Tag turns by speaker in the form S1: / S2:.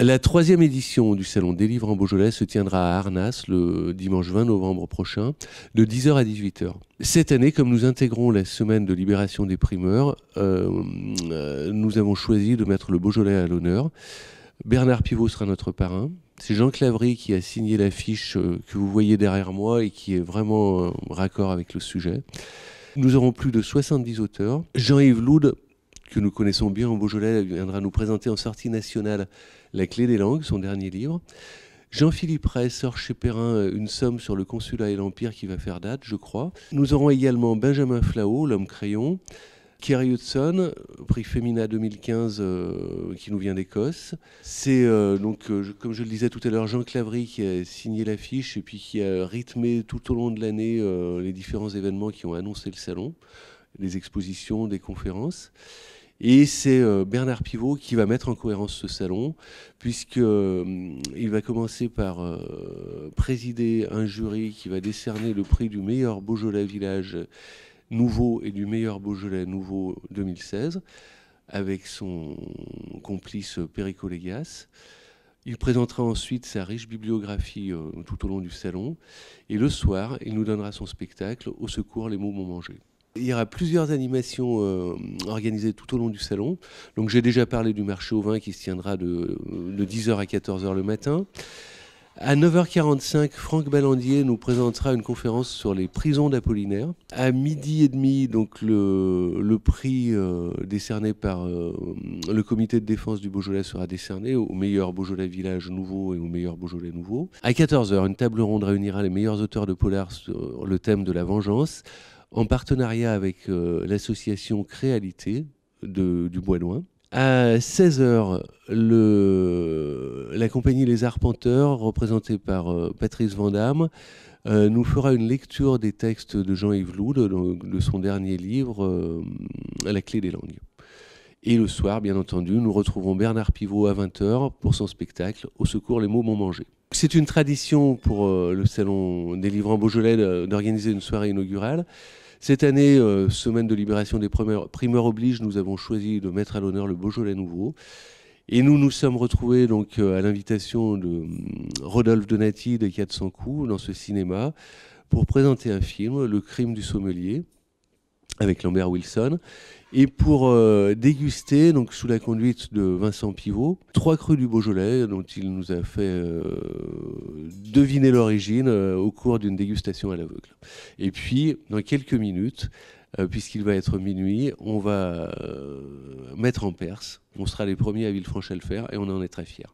S1: La troisième édition du Salon des livres en Beaujolais se tiendra à Arnas le dimanche 20 novembre prochain, de 10h à 18h. Cette année, comme nous intégrons la semaine de libération des primeurs, euh, euh, nous avons choisi de mettre le Beaujolais à l'honneur. Bernard Pivot sera notre parrain. C'est Jean Clavry qui a signé l'affiche euh, que vous voyez derrière moi et qui est vraiment raccord avec le sujet. Nous aurons plus de 70 auteurs. Jean-Yves Loud que nous connaissons bien en Beaujolais, viendra nous présenter en sortie nationale La clé des langues, son dernier livre. Jean-Philippe Ray sort chez Perrin euh, une somme sur le consulat et l'Empire qui va faire date, je crois. Nous aurons également Benjamin Flao, l'homme crayon, Kerry Hudson, prix Femina 2015 euh, qui nous vient d'Écosse. C'est euh, donc, comme je le disais tout à l'heure, Jean Clavry qui a signé l'affiche et puis qui a rythmé tout au long de l'année les différents événements qui ont annoncé le salon, les expositions, des conférences. Et c'est euh, Bernard Pivot qui va mettre en cohérence ce salon, puisqu'il euh, va commencer par euh, présider un jury qui va décerner le prix du meilleur Beaujolais village nouveau et du meilleur Beaujolais nouveau 2016 avec son complice Perico Il présentera ensuite sa riche bibliographie tout au long du salon et le soir, il nous donnera son spectacle Au secours, les mots m'ont mangé. Il y aura plusieurs animations euh, organisées tout au long du salon. Donc j'ai déjà parlé du marché au vin qui se tiendra de, 10h à 14h le matin. À 9h45, Franck Ballandier nous présentera une conférence sur les prisons d'Apollinaire. À midi et demi, donc le, prix euh, décerné par euh, le comité de défense du Beaujolais sera décerné au meilleur Beaujolais village nouveau et au meilleur Beaujolais nouveau. À 14h, une table ronde réunira les meilleurs auteurs de polar sur le thème de la vengeance en partenariat avec euh, l'association Créalité du Bois Loin. À 16h, le, la compagnie Les Arpenteurs, représentée par euh, Patrice Vandamme, euh, nous fera une lecture des textes de Jean-Yves Loud de, son dernier livre, La clé des langues. Et le soir, bien entendu, nous retrouvons Bernard Pivot à 20h pour son spectacle Au secours, les mots m'ont mangé. C'est une tradition pour le Salon des livres en Beaujolais d'organiser une soirée inaugurale. Cette année, euh, semaine de libération des primeurs, oblige, nous avons choisi de mettre à l'honneur le Beaujolais nouveau. Et nous nous sommes retrouvés donc euh, à l'invitation de hum, Rodolphe Donati de 400 coups dans ce cinéma pour présenter un film, Le crime du sommelier, avec Lambert Wilson. Et pour euh, déguster, donc sous la conduite de Vincent Pivot, trois crus du Beaujolais dont il nous a fait euh, deviner l'origine euh, au cours d'une dégustation à l'aveugle. Et puis, dans quelques minutes, puisqu'il va être minuit, on va mettre en Perse. On sera les premiers à Villefranche à le faire et on en est très fiers.